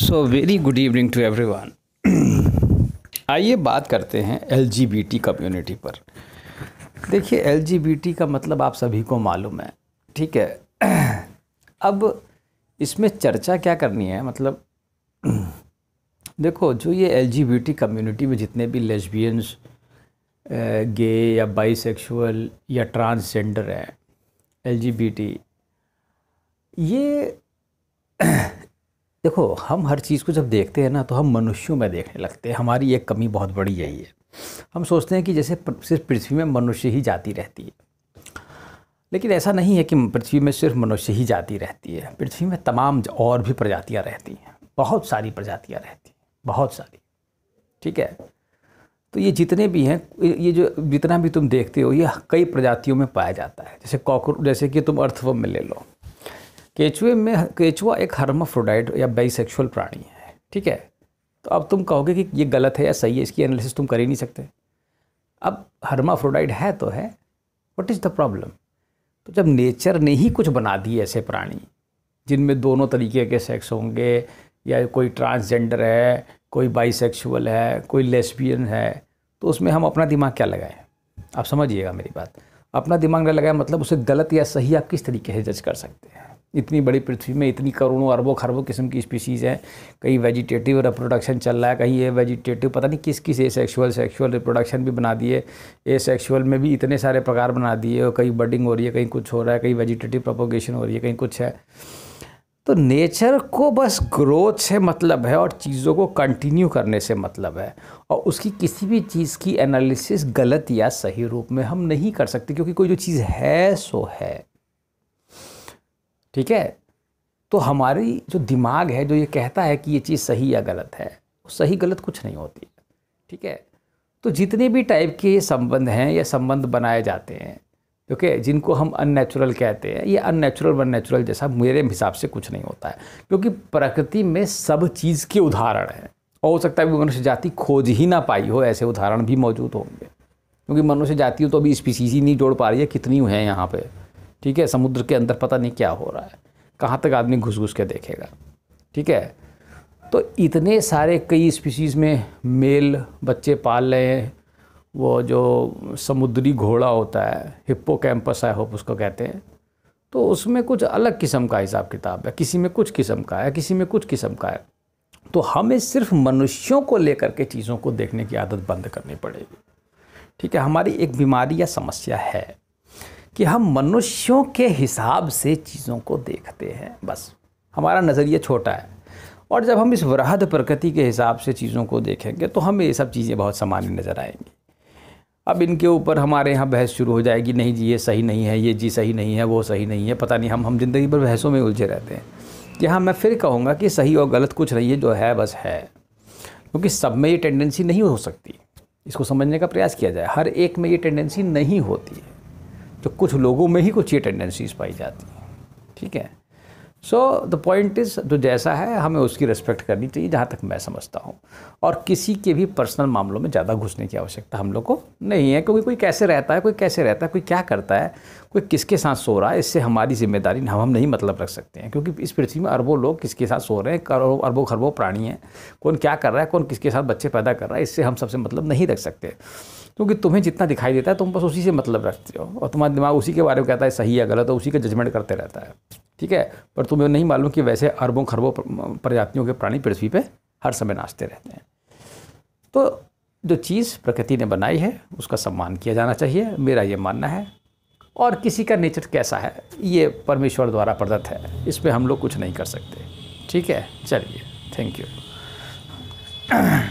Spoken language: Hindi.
so very good evening to everyone आइए बात करते हैं एल कम्युनिटी पर देखिए एल का मतलब आप सभी को मालूम है ठीक है अब इसमें चर्चा क्या करनी है मतलब देखो जो ये एल कम्युनिटी में जितने भी लेस्बियंस गे या बाइसेक्सुअल या ट्रांसजेंडर हैं एल ये देखो हम हर चीज़ को जब देखते हैं ना तो हम मनुष्यों में देखने लगते हैं हमारी एक कमी बहुत बड़ी यही है हम सोचते हैं कि जैसे सिर्फ पृथ्वी में मनुष्य ही जाती रहती है लेकिन ऐसा नहीं है कि पृथ्वी में सिर्फ मनुष्य ही जाती रहती है पृथ्वी में तमाम और भी प्रजातियाँ रहती हैं बहुत सारी प्रजातियाँ रहती हैं बहुत सारी ठीक है तो ये जितने भी हैं ये जो जितना भी तुम देखते हो ये कई प्रजातियों में पाया जाता है जैसे कॉकरोच जैसे कि तुम अर्थवम में ले लो केचुए में केचुआ एक हर्माफ्रोडाइट या बाइसेक्सुअल प्राणी है ठीक है तो अब तुम कहोगे कि ये गलत है या सही है इसकी एनालिसिस तुम कर ही नहीं सकते अब हर्माफ्रोडाइट है तो है वट इज़ द प्रॉब्लम तो जब नेचर ने ही कुछ बना दिए ऐसे प्राणी जिनमें दोनों तरीके के सेक्स होंगे या कोई ट्रांसजेंडर है कोई बाइसेक्सुअल है कोई लेस्बियन है तो उसमें हम अपना दिमाग क्या लगाएं आप समझिएगा मेरी बात अपना दिमाग ना लगाएं मतलब उसे गलत या सही आप किस तरीके से जज कर सकते हैं इतनी बड़ी पृथ्वी में इतनी करोड़ों अरबों खरबों किस्म की स्पीसीज़ हैं कहीं वेजिटेटिव रिप्रोडक्शन चल रहा है कहीं ये वेजिटेटिव पता नहीं किस किस ए सेक्शुअल सेक्शुअल रिप्रोडक्शन भी बना दिए ए सेक्शुअल में भी इतने सारे प्रकार बना दिए और कहीं बर्डिंग हो रही है कहीं कुछ हो रहा है कहीं वेजिटेटिव प्रोपोगेशन हो रही है कहीं कुछ है तो नेचर को बस ग्रोथ से मतलब है और चीज़ों को कंटिन्यू करने से मतलब है और उसकी किसी भी चीज़ की एनालिसिस गलत या सही रूप में हम नहीं कर सकते क्योंकि कोई जो चीज़ है सो है ठीक है तो हमारी जो दिमाग है जो ये कहता है कि ये चीज़ सही या गलत है वो सही गलत कुछ नहीं होती है ठीक है तो जितने भी टाइप के संबंध हैं या संबंध बनाए जाते हैं क्योंकि okay, जिनको हम अननेचुरल कहते हैं ये अननेचुरल वन नेचुरल जैसा मेरे हिसाब से कुछ नहीं होता है क्योंकि प्रकृति में सब चीज़ के उदाहरण हैं और हो सकता है कि मनुष्य जाति खोज ही ना पाई हो ऐसे उदाहरण भी मौजूद होंगे क्योंकि मनुष्य जाति तो अभी स्पीसीज ही नहीं जोड़ पा रही है कितनी है यहाँ पर ठीक है समुद्र के अंदर पता नहीं क्या हो रहा है कहाँ तक आदमी घुस घुस के देखेगा ठीक है तो इतने सारे कई स्पीशीज़ में मेल बच्चे पाल रहे हैं वो जो समुद्री घोड़ा होता है हिप्पो कैंपस आई होप उसको कहते हैं तो उसमें कुछ अलग किस्म का हिसाब किताब है किसी में कुछ किस्म का है किसी में कुछ किस्म का है तो हमें सिर्फ मनुष्यों को लेकर के चीज़ों को देखने की आदत बंद करनी पड़ेगी ठीक है हमारी एक बीमारी या समस्या है कि हम मनुष्यों के हिसाब से चीज़ों को देखते हैं बस हमारा नज़रिया छोटा है और जब हम इस वृहद प्रकृति के हिसाब से चीज़ों को देखेंगे तो हमें ये सब चीज़ें बहुत सामान्य नज़र आएंगी अब इनके ऊपर हमारे यहाँ बहस शुरू हो जाएगी नहीं जी ये सही नहीं है ये जी सही नहीं है वो सही नहीं है पता नहीं हम हम ज़िंदगी भर बहसों में उलझे रहते हैं यहाँ मैं फिर कहूँगा कि सही और गलत कुछ नहीं है जो है बस है क्योंकि सब में ये टेंडेंसी नहीं हो सकती इसको समझने का प्रयास किया जाए हर एक में ये टेंडेंसी नहीं होती है तो कुछ लोगों में ही कुछ ये टेंडेंसीज पाई जाती हैं ठीक है सो द पॉइंट इज़ जो जैसा है हमें उसकी रिस्पेक्ट करनी चाहिए जहाँ तक मैं समझता हूँ और किसी के भी पर्सनल मामलों में ज़्यादा घुसने की आवश्यकता हम लोग को नहीं है क्योंकि कोई कैसे रहता है कोई कैसे रहता है कोई क्या करता है कोई किसके साथ सो रहा है इससे हमारी जिम्मेदारी हम हम नहीं मतलब रख सकते हैं क्योंकि इस पृथ्वी में अरबों लोग किसके साथ सो रहे हैं करोड़ों अरबों खरबों प्राणी हैं कौन क्या कर रहा है कौन किसके साथ बच्चे पैदा कर रहा है इससे हम सबसे मतलब नहीं रख सकते क्योंकि तुम्हें जितना दिखाई देता है तुम बस उसी से मतलब रखते हो और तुम्हारा दिमाग उसी के बारे में कहता है सही या गलत है उसी का जजमेंट करते रहता है ठीक है पर तुम्हें नहीं मालूम कि वैसे अरबों खरबों प्रजातियों के प्राणी पृथ्वी पर हर समय नाचते रहते हैं तो जो चीज़ प्रकृति ने बनाई है उसका सम्मान किया जाना चाहिए मेरा ये मानना है और किसी का नेचर कैसा है ये परमेश्वर द्वारा प्रदत्त है इस पर हम लोग कुछ नहीं कर सकते ठीक है चलिए थैंक यू